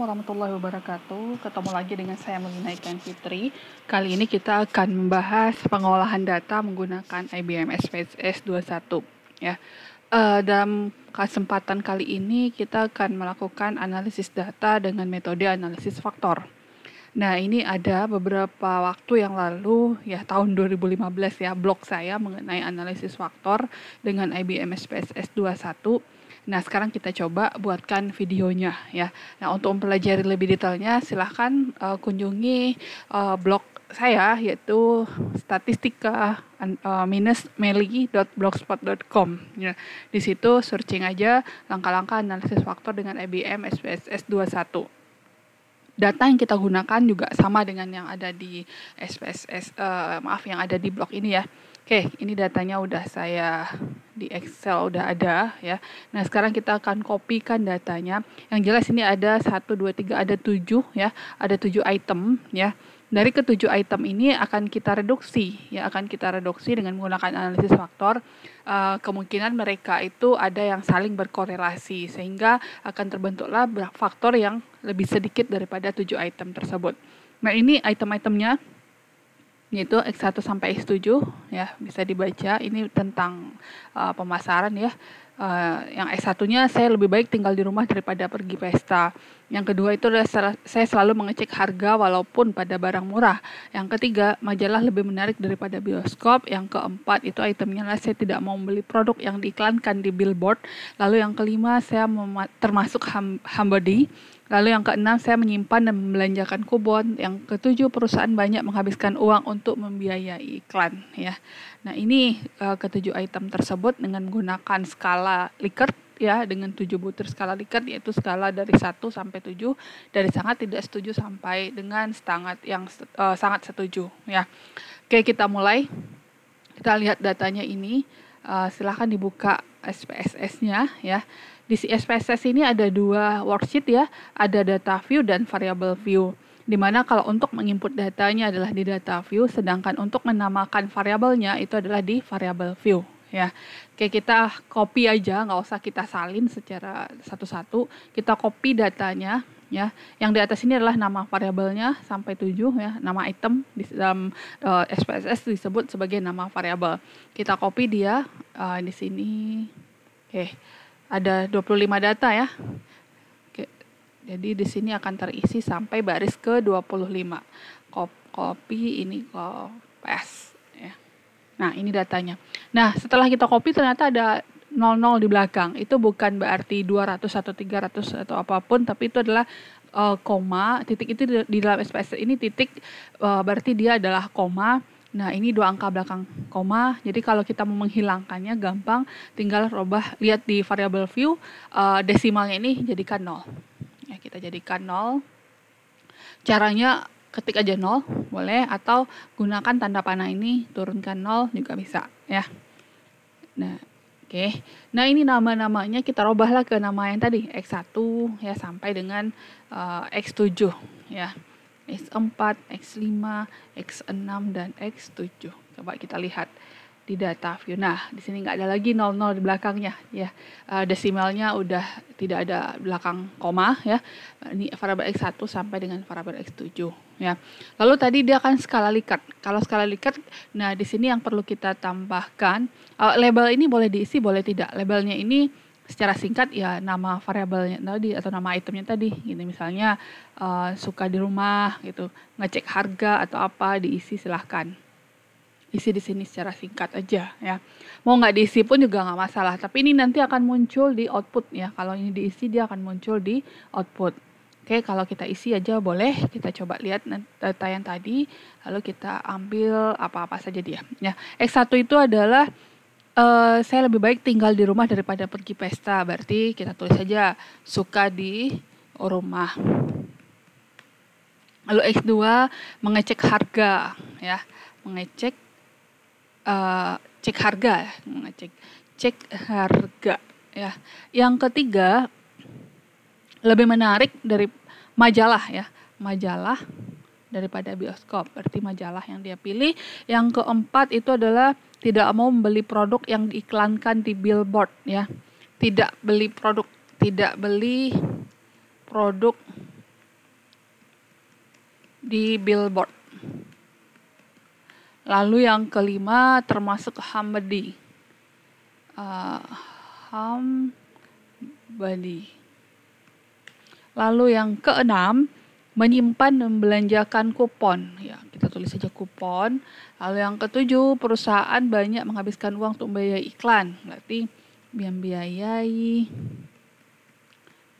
Assalamualaikum warahmatullahi wabarakatuh. Ketemu lagi dengan saya Melina Ikan Fitri. Kali ini kita akan membahas pengolahan data menggunakan IBM SPSS 21. Ya, uh, dalam kesempatan kali ini kita akan melakukan analisis data dengan metode analisis faktor. Nah, ini ada beberapa waktu yang lalu, ya tahun 2015 ya, blog saya mengenai analisis faktor dengan IBM SPSS 21 Nah, sekarang kita coba buatkan videonya ya. Nah, untuk mempelajari lebih detailnya silahkan uh, kunjungi uh, blog saya yaitu statistika eh, minus meli.blogspot.com ya. Di situ searching aja langkah-langkah analisis faktor dengan IBM SPSS 21 data yang kita gunakan juga sama dengan yang ada di SPSS uh, maaf yang ada di blog ini ya. Oke, ini datanya udah saya di Excel udah ada ya. Nah, sekarang kita akan kopikan datanya. Yang jelas ini ada 1 2 3 ada 7 ya. Ada 7 item ya. Dari ketujuh item ini akan kita reduksi ya, akan kita reduksi dengan menggunakan analisis faktor. Uh, kemungkinan mereka itu ada yang saling berkorelasi sehingga akan terbentuklah faktor yang lebih sedikit daripada tujuh item tersebut. Nah, ini item-itemnya yaitu X1 sampai X7 ya bisa dibaca ini tentang uh, pemasaran ya uh, yang x 1 nya saya lebih baik tinggal di rumah daripada pergi pesta. Yang kedua itu saya selalu mengecek harga walaupun pada barang murah. Yang ketiga, majalah lebih menarik daripada bioskop. Yang keempat itu itemnya lah saya tidak mau membeli produk yang diiklankan di billboard. Lalu yang kelima saya termasuk hum- Lalu yang keenam, saya menyimpan dan membelanjakan kupon. Yang ketujuh, perusahaan banyak menghabiskan uang untuk membiayai iklan. Ya, nah ini uh, ketujuh item tersebut dengan menggunakan skala Likert ya dengan tujuh butir skala Likert yaitu skala dari 1 sampai 7 dari sangat tidak setuju sampai dengan sangat yang uh, sangat setuju ya. Oke, kita mulai. Kita lihat datanya ini. Uh, silahkan dibuka SPSS-nya ya. Di SPSS ini ada dua worksheet ya, ada data view dan variable view. Dimana kalau untuk menginput datanya adalah di data view, sedangkan untuk menamakan variabelnya itu adalah di variable view ya. Kayak kita copy aja, nggak usah kita salin secara satu-satu. Kita copy datanya ya. Yang di atas ini adalah nama variabelnya sampai tujuh ya, nama item di dalam uh, eh, SPSS disebut sebagai nama variabel. Kita copy dia uh, di sini. Oke ada 25 data ya. Jadi di sini akan terisi sampai baris ke 25. Kop copy ini PS ya. Nah, ini datanya. Nah, setelah kita copy ternyata ada 00 di belakang. Itu bukan berarti 200 atau 300 atau apapun, tapi itu adalah uh, koma. Titik itu di, dalam SPSS ini titik eh, berarti dia adalah koma Nah, ini dua angka belakang koma. Jadi kalau kita mau menghilangkannya gampang, tinggal robah lihat di variable view uh, desimalnya ini jadikan nol. Ya, kita jadikan nol. Caranya ketik aja nol, boleh atau gunakan tanda panah ini turunkan nol juga bisa, ya. Nah, oke. Okay. Nah, ini nama-namanya kita robahlah ke nama yang tadi X1 ya sampai dengan eh, uh, X7 ya. X4, X5, X6, dan X7. Coba kita lihat di data view. Nah, di sini nggak ada lagi 00 di belakangnya ya. Uh, desimalnya udah tidak ada belakang koma ya. Ini variabel X1 sampai dengan variabel X7 ya. Lalu tadi dia akan skala likat. Kalau skala likat, nah di sini yang perlu kita tambahkan uh, label ini boleh diisi boleh tidak. Labelnya ini secara singkat ya nama variabelnya tadi atau nama itemnya tadi gitu misalnya uh, suka di rumah gitu ngecek harga atau apa diisi silahkan isi di sini secara singkat aja ya mau nggak diisi pun juga nggak masalah tapi ini nanti akan muncul di output ya kalau ini diisi dia akan muncul di output oke kalau kita isi aja boleh kita coba lihat data yang tadi lalu kita ambil apa-apa saja dia ya X1 itu adalah uh, saya lebih baik tinggal di rumah daripada pergi pesta. Berarti kita tulis saja suka di rumah. Lalu X2 mengecek harga ya, mengecek uh, cek harga, ya. mengecek cek harga ya. Yang ketiga lebih menarik dari majalah ya, majalah daripada bioskop, berarti majalah yang dia pilih. Yang keempat itu adalah tidak mau membeli produk yang diiklankan di billboard ya. Tidak beli produk, tidak beli produk di billboard. Lalu yang kelima termasuk hambedi. Uh, ah, hambedi. Lalu yang keenam menyimpan dan membelanjakan kupon ya kita tulis saja kupon lalu yang ketujuh perusahaan banyak menghabiskan uang untuk membiayai iklan berarti biayai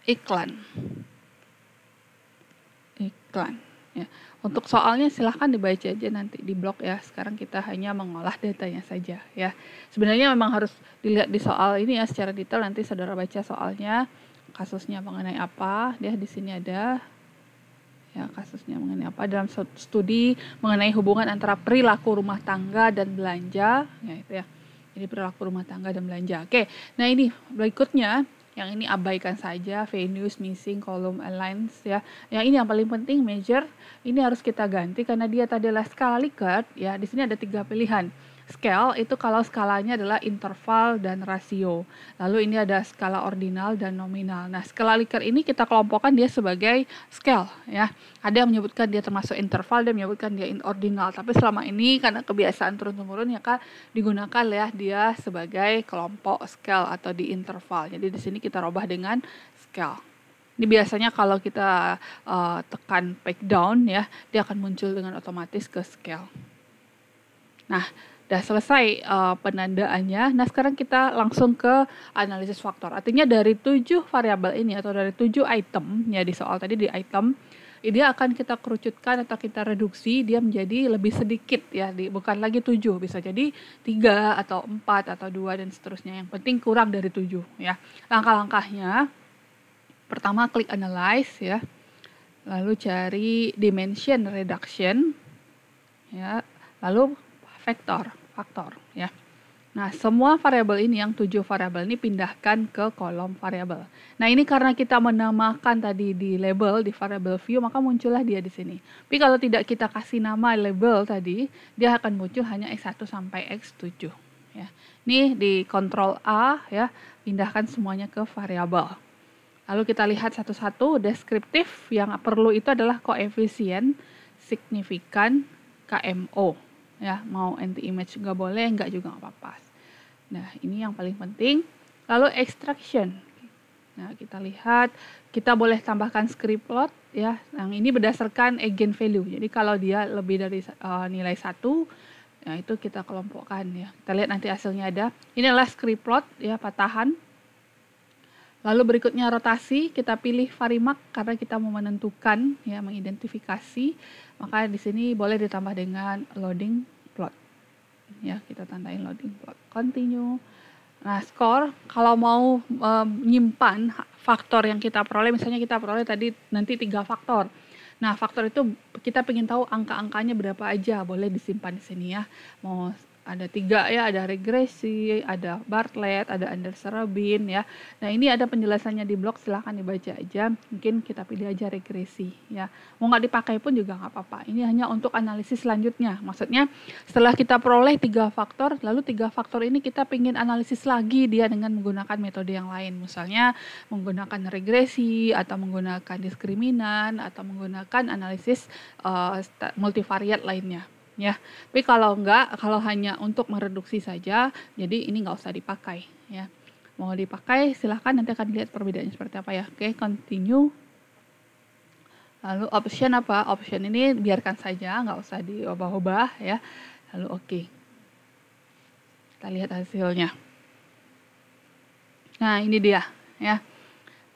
iklan iklan ya untuk soalnya silahkan dibaca aja nanti di blog ya sekarang kita hanya mengolah datanya saja ya sebenarnya memang harus dilihat di soal ini ya secara detail nanti saudara baca soalnya kasusnya mengenai apa dia di sini ada ya kasusnya mengenai apa dalam studi mengenai hubungan antara perilaku rumah tangga dan belanja ya itu ya ini perilaku rumah tangga dan belanja oke nah ini berikutnya yang ini abaikan saja Venus missing column alliance ya yang ini yang paling penting major ini harus kita ganti karena dia tadi adalah skala card ya di sini ada tiga pilihan Scale itu kalau skalanya adalah interval dan rasio. Lalu ini ada skala ordinal dan nominal. Nah, skala Likert ini kita kelompokkan dia sebagai scale ya. Ada yang menyebutkan dia termasuk interval, dan menyebutkan dia ordinal. Tapi selama ini karena kebiasaan turun-temurun ya kan digunakan ya dia sebagai kelompok scale atau di interval. Jadi di sini kita rubah dengan scale. Ini biasanya kalau kita uh, tekan back down ya, dia akan muncul dengan otomatis ke scale. Nah, Udah selesai uh, penandaannya. Nah, sekarang kita langsung ke analisis faktor. Artinya dari tujuh variabel ini atau dari tujuh item ya di soal tadi di item ini akan kita kerucutkan atau kita reduksi dia menjadi lebih sedikit ya di, bukan lagi tujuh bisa jadi tiga atau empat atau dua dan seterusnya yang penting kurang dari tujuh ya langkah-langkahnya pertama klik analyze ya lalu cari dimension reduction ya lalu vektor faktor ya. Nah, semua variabel ini yang tujuh variabel ini pindahkan ke kolom variabel. Nah, ini karena kita menamakan tadi di label di variabel view, maka muncullah dia di sini. Tapi kalau tidak kita kasih nama label tadi, dia akan muncul hanya X1 sampai X7 ya. Ini di control A ya, pindahkan semuanya ke variabel. Lalu kita lihat satu-satu deskriptif yang perlu itu adalah koefisien signifikan KMO ya mau anti image nggak boleh nggak juga nggak apa-apa nah ini yang paling penting lalu extraction nah kita lihat kita boleh tambahkan script plot ya yang nah, ini berdasarkan eigen value jadi kalau dia lebih dari uh, nilai satu ya itu kita kelompokkan ya kita lihat nanti hasilnya ada ini adalah script plot ya patahan Lalu berikutnya rotasi, kita pilih varimak karena kita mau menentukan ya mengidentifikasi. Maka di sini boleh ditambah dengan loading plot. Ya, kita tandain loading plot. Continue. Nah, skor kalau mau um, faktor yang kita peroleh, misalnya kita peroleh tadi nanti tiga faktor. Nah, faktor itu kita ingin tahu angka-angkanya berapa aja, boleh disimpan di sini ya. Mau ada tiga ya, ada regresi, ada Bartlett, ada anderson Robin ya. Nah ini ada penjelasannya di blog, silahkan dibaca aja. Mungkin kita pilih aja regresi ya. Mau nggak dipakai pun juga nggak apa-apa. Ini hanya untuk analisis selanjutnya. Maksudnya setelah kita peroleh tiga faktor, lalu tiga faktor ini kita pingin analisis lagi dia dengan menggunakan metode yang lain. Misalnya menggunakan regresi atau menggunakan diskriminan atau menggunakan analisis uh, multivariat lainnya ya. Tapi kalau enggak, kalau hanya untuk mereduksi saja, jadi ini enggak usah dipakai ya. Mau dipakai silahkan nanti akan dilihat perbedaannya seperti apa ya. Oke, continue. Lalu option apa? Option ini biarkan saja, enggak usah diubah-ubah ya. Lalu oke. Okay. Kita lihat hasilnya. Nah, ini dia ya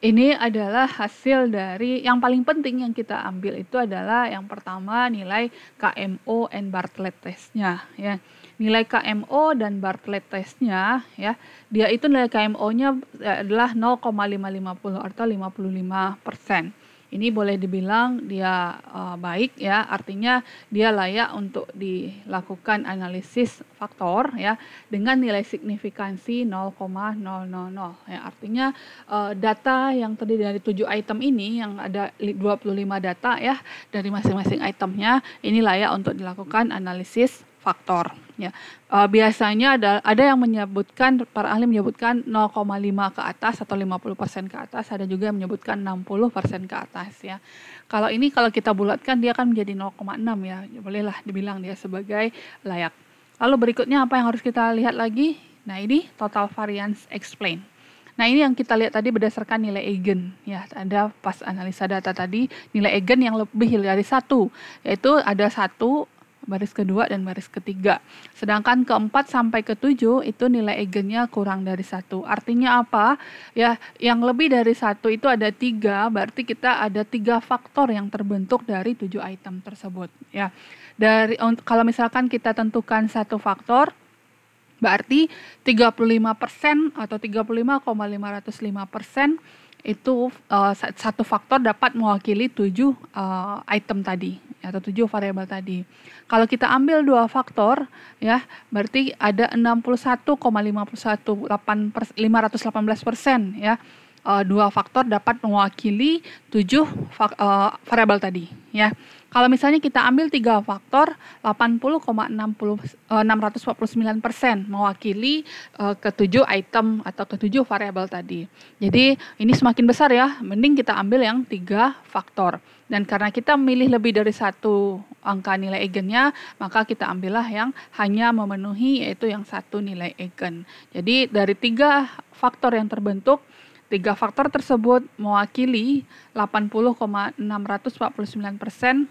ini adalah hasil dari yang paling penting yang kita ambil itu adalah yang pertama nilai KMO and Bartlett testnya ya nilai KMO dan Bartlett testnya ya dia itu nilai KMO-nya adalah 0,550 atau 55 persen ini boleh dibilang dia uh, baik ya artinya dia layak untuk dilakukan analisis faktor ya dengan nilai signifikansi 0,000 ya artinya uh, data yang terdiri dari tujuh item ini yang ada 25 data ya dari masing-masing itemnya ini layak untuk dilakukan analisis faktor ya uh, biasanya ada ada yang menyebutkan para ahli menyebutkan 0,5 ke atas atau 50% persen ke atas ada juga yang menyebutkan 60% persen ke atas ya kalau ini kalau kita bulatkan dia akan menjadi 0,6 ya. ya bolehlah dibilang dia sebagai layak lalu berikutnya apa yang harus kita lihat lagi nah ini total variance explain Nah ini yang kita lihat tadi berdasarkan nilai eigen ya ada pas analisa data tadi nilai eigen yang lebih dari satu yaitu ada satu baris kedua dan baris ketiga. Sedangkan keempat sampai ketujuh itu nilai egennya kurang dari satu. Artinya apa? Ya, yang lebih dari satu itu ada tiga, berarti kita ada tiga faktor yang terbentuk dari tujuh item tersebut. Ya, dari kalau misalkan kita tentukan satu faktor, berarti 35% atau 35,505% itu uh, satu faktor dapat mewakili tujuh eh, item tadi atau tujuh variabel tadi. Kalau kita ambil dua faktor ya berarti ada 61,518 persen ya eh, dua faktor dapat mewakili tujuh eh, variabel tadi ya. Kalau misalnya kita ambil tiga faktor, 80,649 eh, persen mewakili eh, ketujuh item atau ketujuh variabel tadi. Jadi ini semakin besar ya, mending kita ambil yang tiga faktor. Dan karena kita memilih lebih dari satu angka nilai eigennya, maka kita ambillah yang hanya memenuhi yaitu yang satu nilai eigen. Jadi dari tiga faktor yang terbentuk, Tiga faktor tersebut mewakili 80,649 persen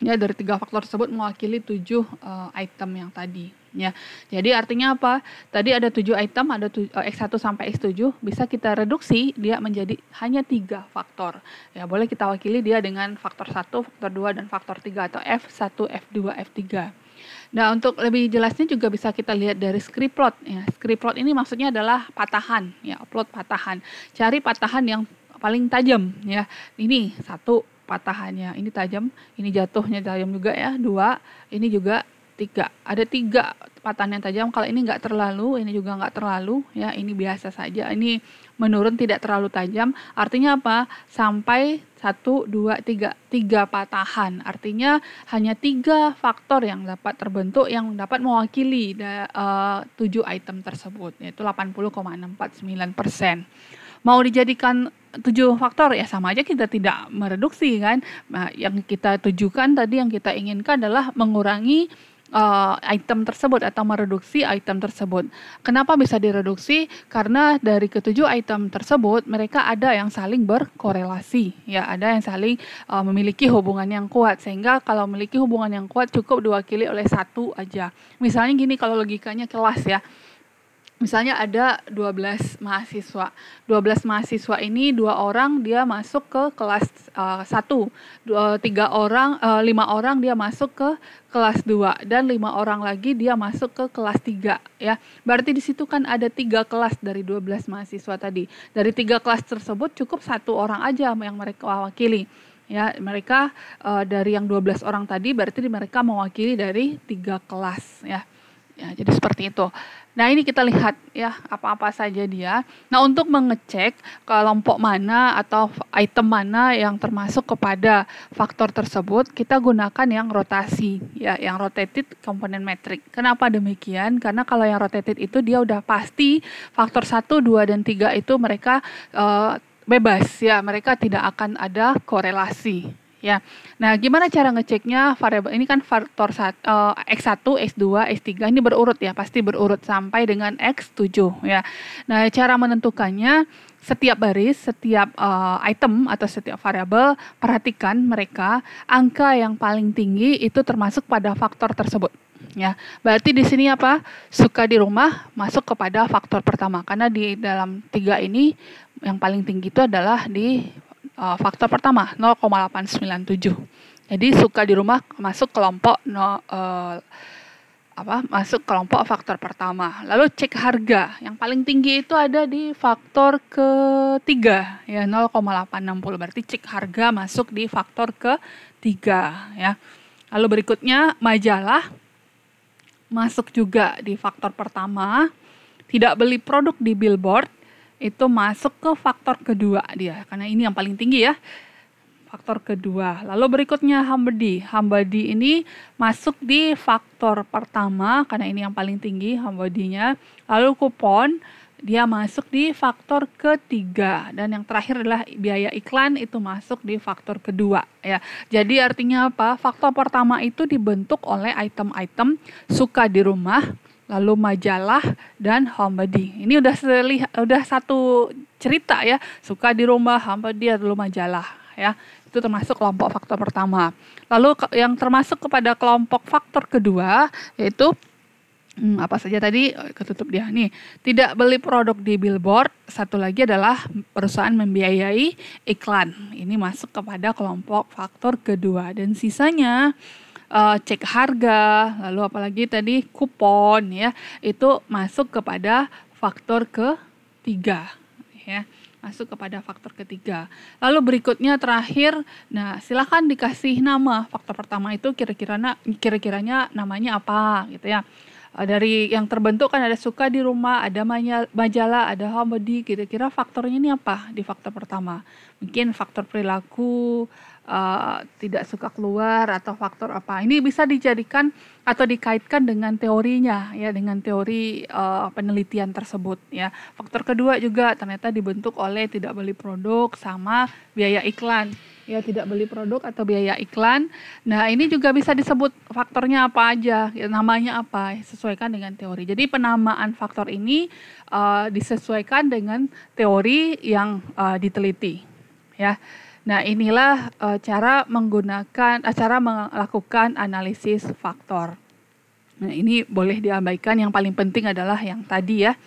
ya dari tiga faktor tersebut mewakili tujuh uh, item yang tadi ya. Jadi artinya apa? Tadi ada tujuh item, ada tu, eh, X1 sampai X7 bisa kita reduksi dia menjadi hanya tiga faktor. Ya, boleh kita wakili dia dengan faktor 1, faktor 2 dan faktor 3 atau F1, F2, F3. Nah, untuk lebih jelasnya juga bisa kita lihat dari script plot ya. Script plot ini maksudnya adalah patahan ya, plot patahan. Cari patahan yang paling tajam ya. Ini satu patahannya, ini tajam, ini jatuhnya tajam juga ya. Dua, ini juga tiga ada tiga patahan yang tajam kalau ini nggak terlalu ini juga nggak terlalu ya ini biasa saja ini menurun tidak terlalu tajam artinya apa sampai satu dua tiga tiga patahan artinya hanya tiga faktor yang dapat terbentuk yang dapat mewakili eh, tujuh item tersebut yaitu 80,649 persen mau dijadikan tujuh faktor ya sama aja kita tidak mereduksi kan nah, yang kita tujukan tadi yang kita inginkan adalah mengurangi uh, item tersebut atau mereduksi item tersebut. Kenapa bisa direduksi? Karena dari ketujuh item tersebut mereka ada yang saling berkorelasi, ya ada yang saling uh, memiliki hubungan yang kuat sehingga kalau memiliki hubungan yang kuat cukup diwakili oleh satu aja. Misalnya gini kalau logikanya kelas ya misalnya ada 12 mahasiswa. 12 mahasiswa ini dua orang dia masuk ke kelas uh, eh, 1, dua, tiga orang uh, lima orang dia masuk ke kelas 2 dan lima orang lagi dia masuk ke kelas 3 ya. Berarti di situ kan ada tiga kelas dari 12 mahasiswa tadi. Dari tiga kelas tersebut cukup satu orang aja yang mereka wakili ya mereka uh, dari yang 12 orang tadi berarti mereka mewakili dari tiga kelas ya Ya, jadi seperti itu. Nah, ini kita lihat ya apa-apa saja dia. Nah, untuk mengecek kelompok mana atau item mana yang termasuk kepada faktor tersebut, kita gunakan yang rotasi ya, yang rotated component metric. Kenapa demikian? Karena kalau yang rotated itu dia udah pasti faktor satu, dua dan tiga itu mereka uh, bebas ya mereka tidak akan ada korelasi Ya. Nah, gimana cara ngeceknya variabel ini kan faktor X1, X2, X3 ini berurut ya, pasti berurut sampai dengan X7 ya. Nah, cara menentukannya setiap baris, setiap uh, item atau setiap variabel, perhatikan mereka angka yang paling tinggi itu termasuk pada faktor tersebut. Ya, berarti di sini apa? Suka di rumah masuk kepada faktor pertama karena di dalam tiga ini yang paling tinggi itu adalah di Eh, faktor pertama 0,897. Jadi suka di rumah masuk kelompok no, uh, apa masuk kelompok faktor pertama. Lalu cek harga. Yang paling tinggi itu ada di faktor ketiga ya 0,860. Berarti cek harga masuk di faktor ketiga ya. Lalu berikutnya majalah masuk juga di faktor pertama. Tidak beli produk di billboard itu masuk ke faktor kedua dia karena ini yang paling tinggi ya faktor kedua lalu berikutnya hambadi hambadi ini masuk di faktor pertama karena ini yang paling tinggi hambadinya lalu kupon dia masuk di faktor ketiga dan yang terakhir adalah biaya iklan itu masuk di faktor kedua ya. Jadi artinya apa? Faktor pertama itu dibentuk oleh item-item suka di rumah, lalu majalah dan Homebody. Ini udah selih, udah satu cerita ya, suka di rumah Homebody lalu majalah ya. Itu termasuk kelompok faktor pertama. Lalu yang termasuk kepada kelompok faktor kedua yaitu hmm, apa saja tadi eh, ketutup dia nih tidak beli produk di billboard satu lagi adalah perusahaan membiayai iklan ini masuk kepada kelompok faktor kedua dan sisanya uh, cek harga, lalu apalagi tadi kupon ya, itu masuk kepada faktor ketiga ya masuk kepada faktor ketiga. Lalu berikutnya terakhir, nah silahkan dikasih nama faktor pertama itu kira kira kira-kiranya namanya apa gitu ya. Eh, dari yang terbentuk kan ada suka di rumah, ada majalah, ada homebody kira Kira faktornya ini apa di faktor pertama? Mungkin faktor perilaku uh, tidak suka keluar atau faktor apa. Ini bisa dijadikan atau dikaitkan dengan teorinya ya dengan teori uh, penelitian tersebut ya. Faktor kedua juga ternyata dibentuk oleh tidak beli produk sama biaya iklan ya tidak beli produk atau biaya iklan. Nah, ini juga bisa disebut faktornya apa aja, ya, namanya apa, sesuaikan dengan teori. Jadi penamaan faktor ini uh, disesuaikan dengan teori yang uh, diteliti, ya. Nah, inilah uh, cara menggunakan uh, cara melakukan analisis faktor. Nah, ini boleh diabaikan. Yang paling penting adalah yang tadi ya.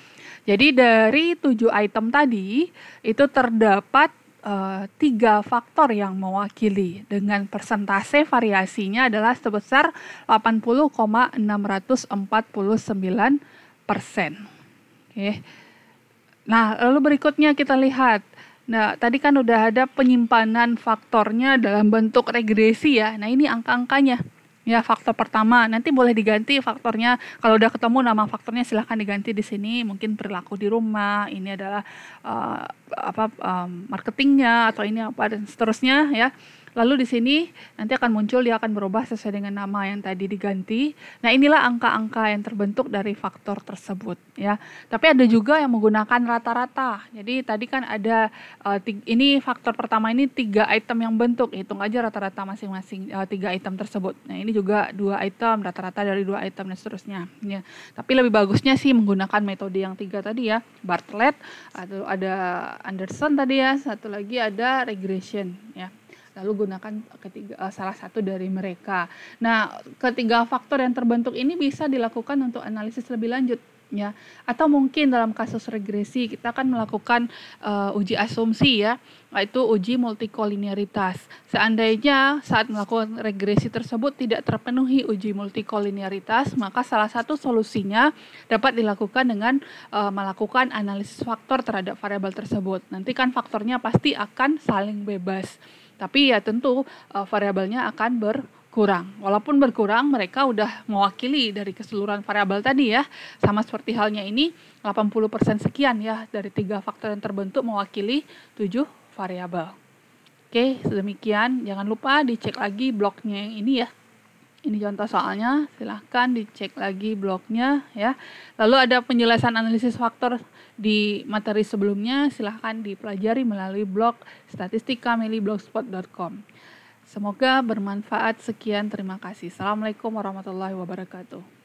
Jadi dari tujuh item tadi itu terdapat uh, tiga faktor yang mewakili dengan persentase variasinya adalah sebesar 80,649 persen. Oke. Nah, lalu berikutnya kita lihat. Nah, tadi kan udah ada penyimpanan faktornya dalam bentuk regresi ya. Nah, ini angka-angkanya. Ya, faktor pertama. Nanti boleh diganti faktornya. Kalau udah ketemu nama faktornya silahkan diganti di sini. Mungkin perilaku di rumah, ini adalah uh, apa um, marketingnya atau ini apa dan seterusnya ya. Lalu di sini nanti akan muncul dia akan berubah sesuai dengan nama yang tadi diganti. Nah, inilah angka-angka yang terbentuk dari faktor tersebut ya. Tapi ada juga yang menggunakan rata-rata. Jadi tadi kan ada uh, ini faktor pertama ini tiga item yang bentuk. Hitung aja rata-rata masing-masing uh, tiga item tersebut. Nah, ini juga dua item rata-rata dari dua item dan seterusnya ya. Tapi lebih bagusnya sih menggunakan metode yang tiga tadi ya. Bartlett atau ada Anderson tadi ya, satu lagi ada regression ya lalu gunakan ketiga, uh, salah satu dari mereka. Nah, ketiga faktor yang terbentuk ini bisa dilakukan untuk analisis lebih lanjut ya atau mungkin dalam kasus regresi kita akan melakukan uh, uji asumsi ya yaitu uji multikolinearitas. seandainya saat melakukan regresi tersebut tidak terpenuhi uji multikolinearitas, maka salah satu solusinya dapat dilakukan dengan uh, melakukan analisis faktor terhadap variabel tersebut nanti kan faktornya pasti akan saling bebas tapi ya tentu uh, variabelnya akan berkurang. Walaupun berkurang, mereka udah mewakili dari keseluruhan variabel tadi ya. Sama seperti halnya ini 80% sekian ya dari tiga faktor yang terbentuk mewakili tujuh variabel. Oke, sedemikian. Jangan lupa dicek lagi bloknya yang ini ya. Ini contoh soalnya, silahkan dicek lagi blognya ya. Lalu ada penjelasan analisis faktor di materi sebelumnya, silahkan dipelajari melalui blog statistika blogspot.com Semoga bermanfaat. Sekian, terima kasih. Assalamualaikum warahmatullahi wabarakatuh.